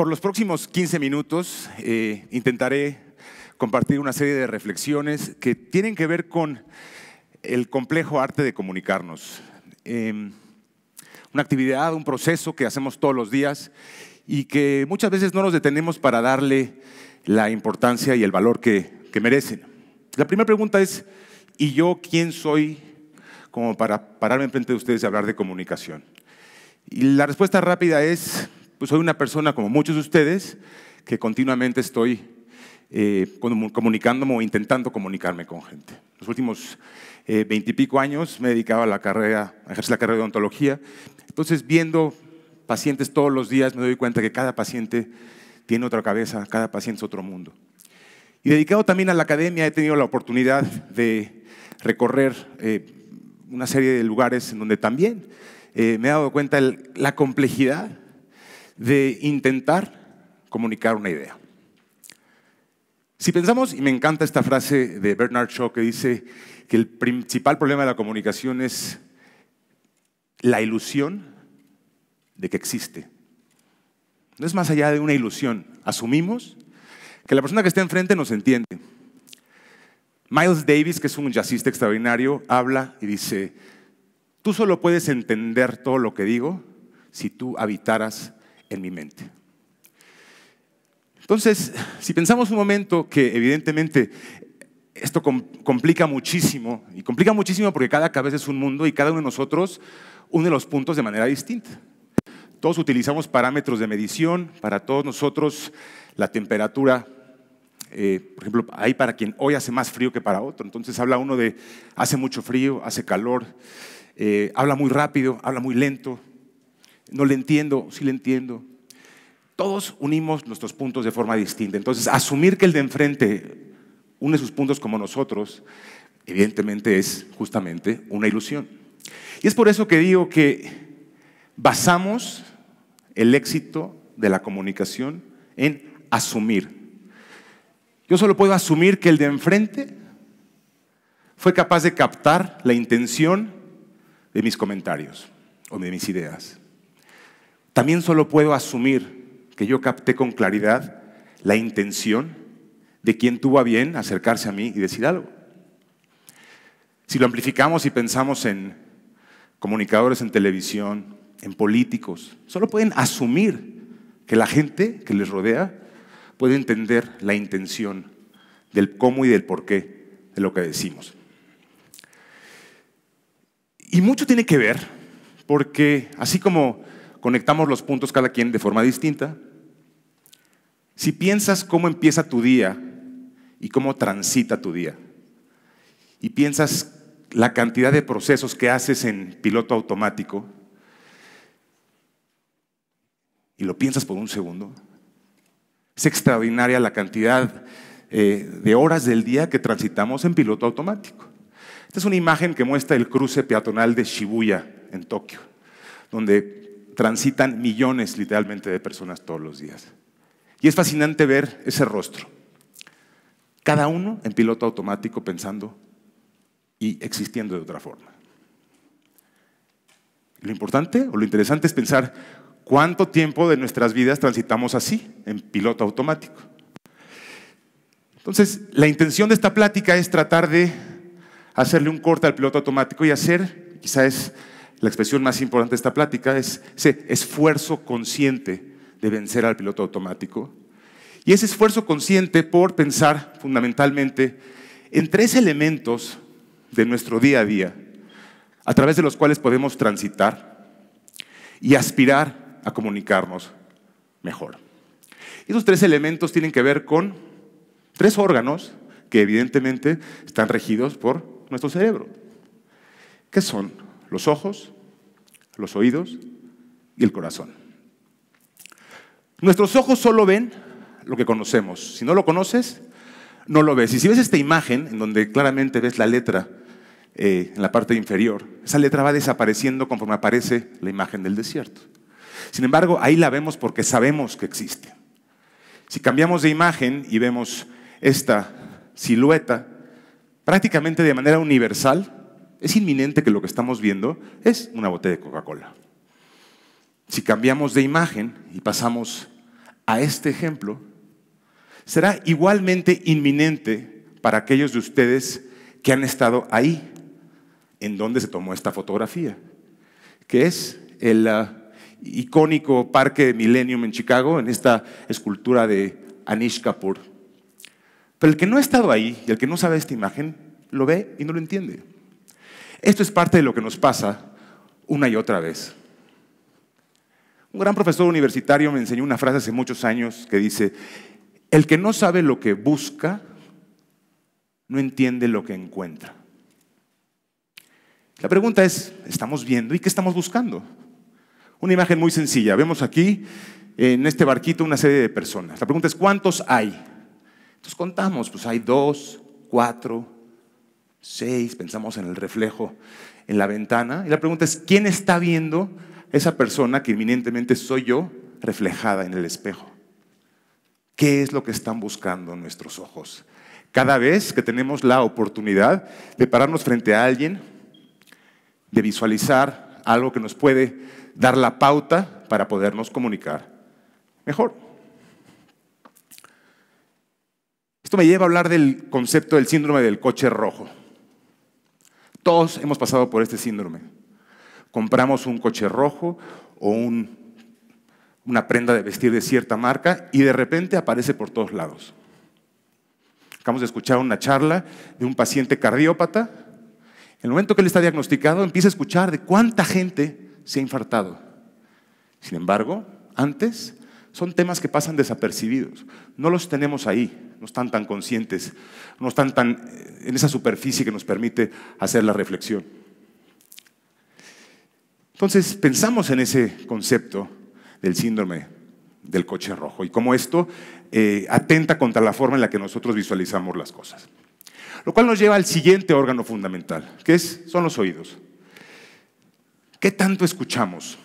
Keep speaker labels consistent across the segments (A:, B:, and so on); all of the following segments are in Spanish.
A: Por los próximos 15 minutos eh, intentaré compartir una serie de reflexiones que tienen que ver con el complejo arte de comunicarnos. Em, una actividad, un proceso que hacemos todos los días y que muchas veces no nos detenemos para darle la importancia y el valor que, que merecen. La primera pregunta es, ¿y yo quién soy como para pararme enfrente de ustedes y hablar de comunicación? Y la respuesta rápida es, pues soy una persona como muchos de ustedes que continuamente estoy eh, comunicándome o intentando comunicarme con gente. Los últimos eh, veintipico años me he dedicado a la carrera, ejercer la carrera de odontología. Entonces, viendo pacientes todos los días, me doy cuenta que cada paciente tiene otra cabeza, cada paciente es otro mundo. Y dedicado también a la academia, he tenido la oportunidad de recorrer eh, una serie de lugares en donde también me he dado cuenta de la complejidad de intentar comunicar una idea. Si pensamos, y me encanta esta frase de Bernard Shaw que dice que el principal problema de la comunicación es la ilusión de que existe. No es más allá de una ilusión. Asumimos que la persona que está enfrente nos entiende. Miles Davis, que es un jazzista extraordinario, habla y dice, tú solo puedes entender todo lo que digo si tú habitaras en mi mente. Entonces, si pensamos un momento que evidentemente esto complica muchísimo, y complica muchísimo porque cada cabeza es un mundo y cada uno de nosotros une los puntos de manera distinta. Todos utilizamos parámetros de medición, para todos nosotros la temperatura, eh, por ejemplo, hay para quien hoy hace más frío que para otro, entonces habla uno de hace mucho frío, hace calor, eh, habla muy rápido, habla muy lento, no le entiendo, sí le entiendo. Todos unimos nuestros puntos de forma distinta. Entonces, asumir que el de enfrente une sus puntos como nosotros, evidentemente es justamente una ilusión. Y es por eso que digo que basamos el éxito de la comunicación en asumir. Yo solo puedo asumir que el de enfrente fue capaz de captar la intención de mis comentarios o de mis ideas. También solo puedo asumir que yo capté con claridad la intención de quien tuvo a bien acercarse a mí y decir algo. Si lo amplificamos y pensamos en comunicadores en televisión, en políticos, solo pueden asumir que la gente que les rodea puede entender la intención del cómo y del por qué de lo que decimos. Y mucho tiene que ver porque así como conectamos los puntos cada quien de forma distinta. Si piensas cómo empieza tu día y cómo transita tu día, y piensas la cantidad de procesos que haces en piloto automático, y lo piensas por un segundo, es extraordinaria la cantidad eh, de horas del día que transitamos en piloto automático. Esta es una imagen que muestra el cruce peatonal de Shibuya en Tokio, donde transitan millones literalmente de personas todos los días. Y es fascinante ver ese rostro. Cada uno en piloto automático pensando y existiendo de otra forma. Lo importante o lo interesante es pensar cuánto tiempo de nuestras vidas transitamos así, en piloto automático. Entonces, la intención de esta plática es tratar de hacerle un corte al piloto automático y hacer, quizás es la expresión más importante de esta plática es ese esfuerzo consciente de vencer al piloto automático. Y ese esfuerzo consciente por pensar fundamentalmente en tres elementos de nuestro día a día, a través de los cuales podemos transitar y aspirar a comunicarnos mejor. Esos tres elementos tienen que ver con tres órganos que evidentemente están regidos por nuestro cerebro. ¿Qué son? los ojos, los oídos y el corazón. Nuestros ojos solo ven lo que conocemos. Si no lo conoces, no lo ves. Y si ves esta imagen, en donde claramente ves la letra eh, en la parte inferior, esa letra va desapareciendo conforme aparece la imagen del desierto. Sin embargo, ahí la vemos porque sabemos que existe. Si cambiamos de imagen y vemos esta silueta, prácticamente de manera universal, es inminente que lo que estamos viendo es una botella de Coca-Cola. Si cambiamos de imagen y pasamos a este ejemplo, será igualmente inminente para aquellos de ustedes que han estado ahí, en donde se tomó esta fotografía, que es el ah, icónico Parque Millennium en Chicago, en esta escultura de Anish Kapoor. Pero el que no ha estado ahí y el que no sabe esta imagen, lo ve y no lo entiende. Esto es parte de lo que nos pasa una y otra vez. Un gran profesor universitario me enseñó una frase hace muchos años que dice, el que no sabe lo que busca, no entiende lo que encuentra. La pregunta es, ¿estamos viendo y qué estamos buscando? Una imagen muy sencilla. Vemos aquí en este barquito una serie de personas. La pregunta es, ¿cuántos hay? Entonces contamos, pues hay dos, cuatro, seis, pensamos en el reflejo en la ventana. Y la pregunta es, ¿quién está viendo esa persona que eminentemente soy yo reflejada en el espejo? ¿Qué es lo que están buscando nuestros ojos? Cada vez que tenemos la oportunidad de pararnos frente a alguien, de visualizar algo que nos puede dar la pauta para podernos comunicar mejor. Esto me lleva a hablar del concepto del síndrome del coche rojo. Todos hemos pasado por este síndrome. Compramos un coche rojo o una prenda de vestir de cierta marca y de repente aparece por todos lados. Acabamos de escuchar una charla de un paciente cardiópata. En el momento que él está diagnosticado, empieza a escuchar de cuánta gente se ha infartado. Sin embargo, antes son temas que pasan desapercibidos. No los tenemos ahí, no están tan conscientes, no están tan eh, en esa superficie que nos permite hacer la reflexión. Entonces pensamos en ese concepto del síndrome del coche rojo y cómo esto eh, atenta contra la forma en la que nosotros visualizamos las cosas. Lo cual nos lleva al siguiente órgano fundamental, que es, son los oídos. ¿Qué tanto escuchamos?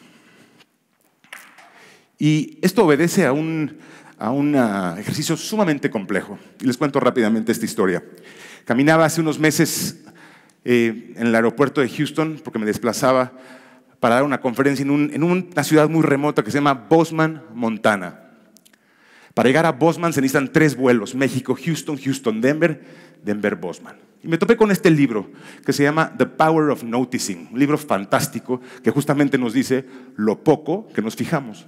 A: Y esto obedece a un, ah, ejercicio sumamente complejo. Y les cuento rápidamente esta historia. Caminaba hace unos meses eh, en el aeropuerto de Houston porque me desplazaba para dar una conferencia en, en una ciudad muy remota que se llama Bosman, Montana. Para llegar a Bosman se necesitan tres vuelos, México, Houston, Houston, Denver, Denver, Bosman. Y me topé con este libro que se llama The Power of Noticing, un libro fantástico que justamente nos dice lo poco que nos fijamos.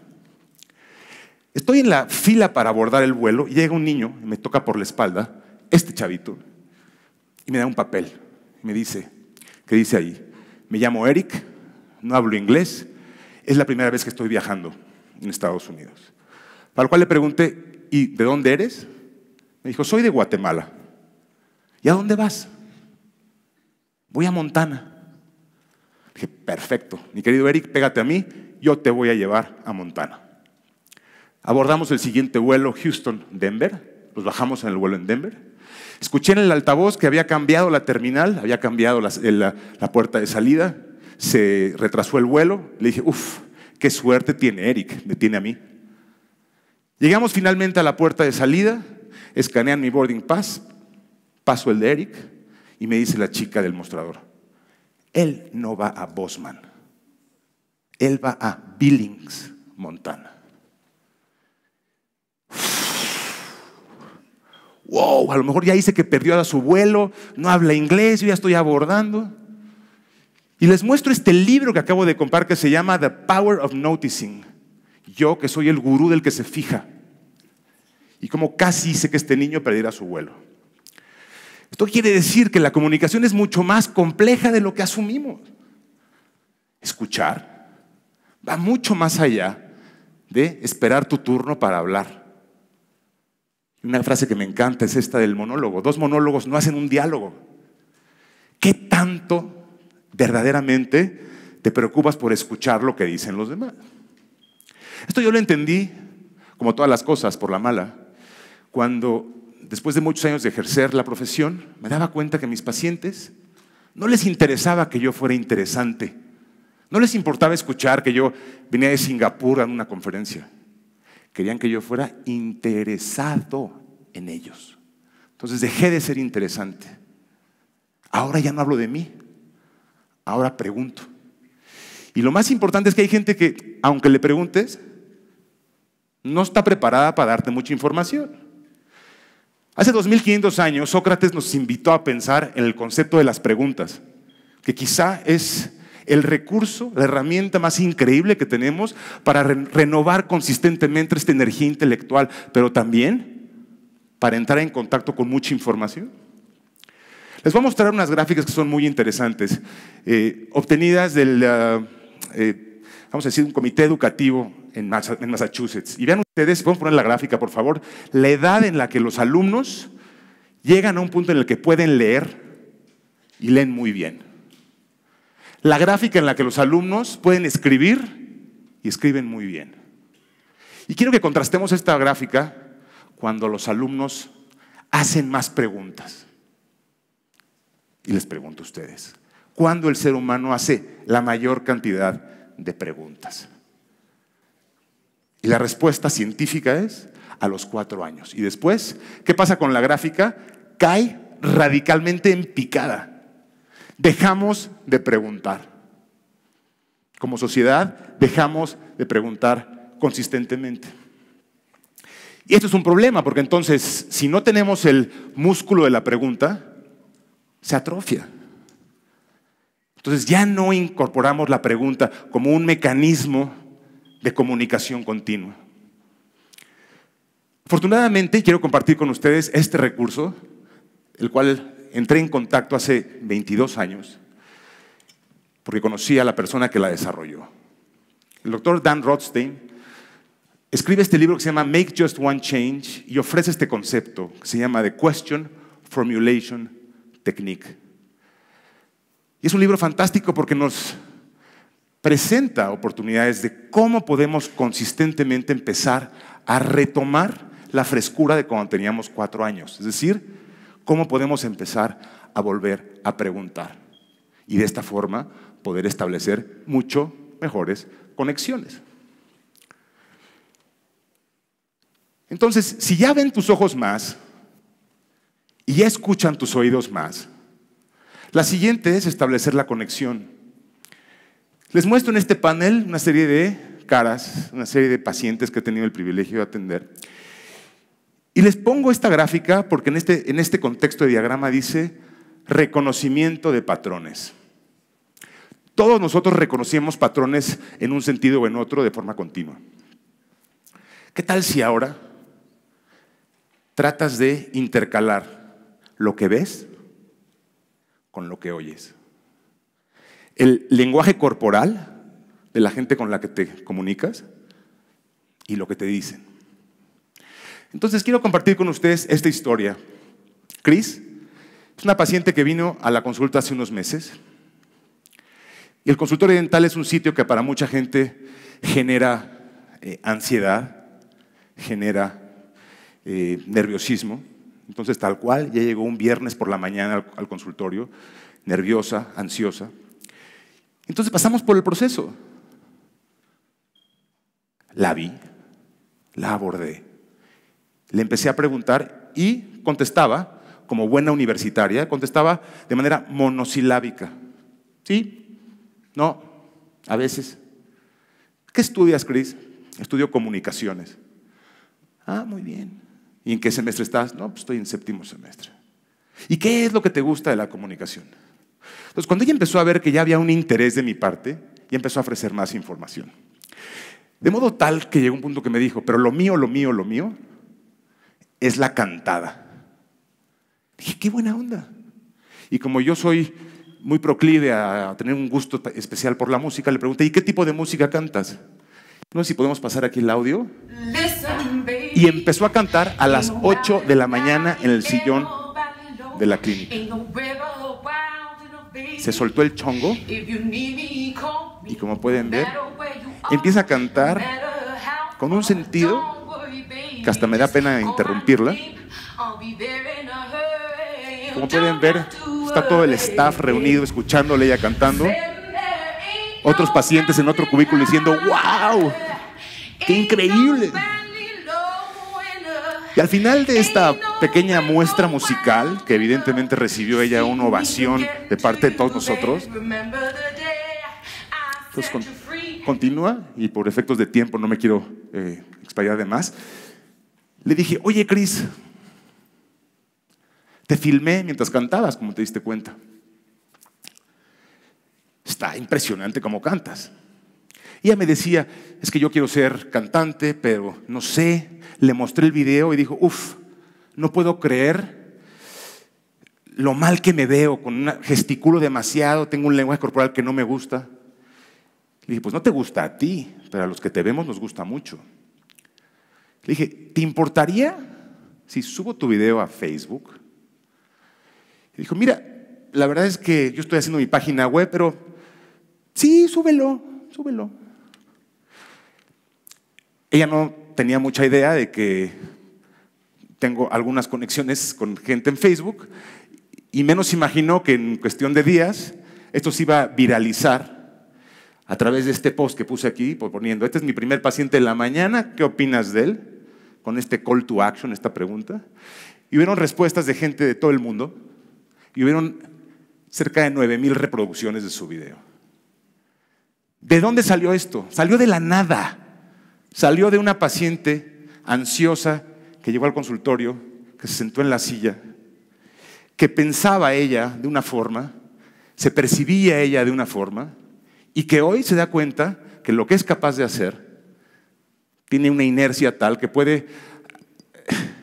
A: Estoy en la fila para abordar el vuelo y llega un niño y me toca por la espalda, este chavito, y me da un papel. me dice, ¿qué dice ahí? Me llamo Eric, no hablo inglés, es la primera vez que estoy viajando en Estados Unidos. Para lo cual le pregunté, ¿y de dónde eres? Me dijo, soy de Guatemala. ¿Y a dónde vas? Voy a Montana. Dije, perfecto, mi querido Eric, pégate a mí, yo te voy a llevar a Montana. Abordamos el siguiente vuelo Houston-Denver, nos bajamos en el vuelo en Denver. Escuché en el altavoz que había cambiado la terminal, había cambiado la, puerta de salida, se retrasó el vuelo. Le dije, uff, qué suerte tiene Eric, me tiene a mí. Llegamos finalmente a la puerta de salida, escanean mi boarding pass, paso el de Eric y me dice la chica del mostrador, él no va a Bosman, él va a Billings, Montana. wow, a lo mejor ya dice que perdió a su vuelo, no habla inglés, yo ya estoy abordando. Y les muestro este libro que acabo de comprar que se llama The Power of Noticing. Yo que soy el gurú del que se fija. Y como casi hice que este niño perdiera su vuelo. Esto quiere decir que la comunicación es mucho más compleja de lo que asumimos. Escuchar va mucho más allá de esperar tu turno para hablar. Una frase que me encanta es esta del monólogo. Dos monólogos no hacen un diálogo. ¿Qué tanto verdaderamente te preocupas por escuchar lo que dicen los demás? Esto yo lo entendí, como todas las cosas, por la mala, cuando después de muchos años de ejercer la profesión, me daba cuenta que mis pacientes no les interesaba que yo fuera interesante. No les importaba escuchar que yo venía de Singapur a una conferencia. Querían que yo fuera interesado en ellos. Entonces dejé de ser interesante. Ahora ya no hablo de mí. Ahora pregunto. Y lo más importante es que hay gente que, aunque le preguntes, no está preparada para darte mucha información. Hace 2500 años Sócrates nos invitó a pensar en el concepto de las preguntas, que quizá es el recurso, la herramienta más increíble que tenemos para renovar consistentemente esta energía intelectual, pero también para entrar en contacto con mucha información. Les voy a mostrar unas gráficas que son muy interesantes, eh, obtenidas del, ah, eh, vamos a decir, un comité educativo en Massachusetts. Y vean ustedes, podemos poner la gráfica, por favor, la edad en la que los alumnos llegan a un punto en el que pueden leer y leen muy bien la gráfica en la que los alumnos pueden escribir y escriben muy bien. Y quiero que contrastemos esta gráfica cuando los alumnos hacen más preguntas. Y les pregunto a ustedes, ¿cuándo el ser humano hace la mayor cantidad de preguntas? Y la respuesta científica es a los cuatro años. Y después, ¿qué pasa con la gráfica? Cae radicalmente en picada. Dejamos de preguntar. Como sociedad, dejamos de preguntar consistentemente. Y esto es un problema, porque entonces, si no tenemos el músculo de la pregunta, se atrofia. Entonces ya no incorporamos la pregunta como un mecanismo de comunicación continua. Afortunadamente, quiero compartir con ustedes este recurso, el cual entré en contacto hace 22 años porque conocí a la persona que la desarrolló. El doctor Dan Rothstein escribe este libro que se llama Make Just One Change y ofrece este concepto que se llama The Question Formulation Technique. Y es un libro fantástico porque nos presenta oportunidades de cómo podemos consistentemente empezar a retomar la frescura de cuando teníamos cuatro años. Es decir, ¿Cómo podemos empezar a volver a preguntar? Y de esta forma poder establecer mucho mejores conexiones. Entonces, si ya ven tus ojos más y ya escuchan tus oídos más, la siguiente es establecer la conexión. Les muestro en este panel una serie de caras, una serie de pacientes que he tenido el privilegio de atender. Y les pongo esta gráfica porque en este, en este contexto de diagrama dice reconocimiento de patrones. Todos nosotros reconocemos patrones en un sentido o en otro de forma continua. ¿Qué tal si ahora tratas de intercalar lo que ves con lo que oyes? El lenguaje corporal de la gente con la que te comunicas y lo que te dicen. Entonces quiero compartir con ustedes esta historia. Cris es una paciente que vino a la consulta hace unos meses. Y el consultorio dental es un sitio que para mucha gente genera eh, ansiedad, genera eh, nerviosismo. Entonces, tal cual, ya llegó un viernes por la mañana al consultorio, nerviosa, ansiosa. Entonces pasamos por el proceso. La vi, la abordé, le empecé a preguntar y contestaba, como buena universitaria, contestaba de manera monosilábica. ¿Sí? ¿No? A veces. ¿Qué estudias, Cris? Estudio comunicaciones. Ah, muy bien. ¿Y en qué semestre estás? No, pues estoy en séptimo semestre. ¿Y qué es lo que te gusta de la comunicación? Entonces, cuando ella empezó a ver que ya había un interés de mi parte, y empezó a ofrecer más información. De modo tal que llegó un punto que me dijo, pero lo mío, lo mío, lo mío, es la cantada. Dije, qué buena onda. Y como yo soy muy proclive a tener un gusto especial por la música, le pregunté, ¿y qué tipo de música cantas? No sé si podemos pasar aquí el audio. Y empezó a cantar a las 8 de la mañana en el sillón de la clínica. Se soltó el chongo y como pueden ver, empieza a cantar con un sentido hasta me da pena interrumpirla. Como pueden ver, está todo el staff reunido escuchándole ella cantando. Otros pacientes en otro cubículo diciendo, wow, qué increíble. Y al final de esta pequeña muestra musical, que evidentemente recibió ella una ovación de parte de todos nosotros, pues continúa y por efectos de tiempo no me quiero eh, de más. Le dije, oye Cris, te filmé mientras cantabas, como te diste cuenta. Está impresionante cómo cantas. Y ella me decía, es que yo quiero ser cantante, pero no sé. Le mostré el video y dijo, uff, no puedo creer lo mal que me veo, con un gesticulo demasiado, tengo un lenguaje corporal que no me gusta. Le dije, pues no te gusta a ti, pero a los que te vemos nos gusta mucho. Le dije, ¿te importaría si subo tu video a Facebook? Y dijo, mira, la verdad es que yo estoy haciendo mi página web, pero sí, súbelo, súbelo. Ella no tenía mucha idea de que tengo algunas conexiones con gente en Facebook y menos imaginó que en cuestión de días esto se iba a viralizar a través de este post que puse aquí, poniendo, este es mi primer paciente de la mañana, ¿qué opinas de él? con este call to action, esta pregunta, y hubieron respuestas de gente de todo el mundo, y hubieron cerca de 9.000 reproducciones de su video. ¿De dónde salió esto? Salió de la nada. Salió de una paciente ansiosa que llegó al consultorio, que se sentó en la silla, que pensaba ella de una forma, se percibía ella de una forma, y que hoy se da cuenta que lo que es capaz de hacer tiene una inercia tal que puede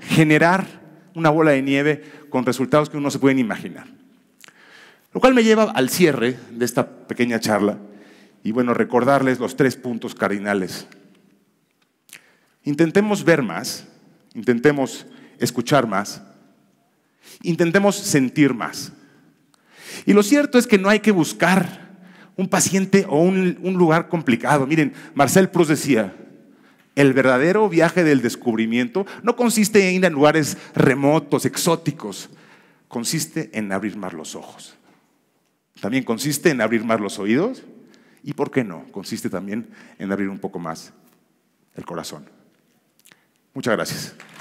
A: generar una bola de nieve con resultados que uno no se pueden imaginar. Lo cual me lleva al cierre de esta pequeña charla y bueno, recordarles los tres puntos cardinales. Intentemos ver más, intentemos escuchar más, intentemos sentir más. Y lo cierto es que no hay que buscar un paciente o un, un lugar complicado. Miren, Marcel Proust decía, el verdadero viaje del descubrimiento no consiste en ir a lugares remotos, exóticos, consiste en abrir más los ojos. También consiste en abrir más los oídos y, ¿por qué no? Consiste también en abrir un poco más el corazón. Muchas gracias.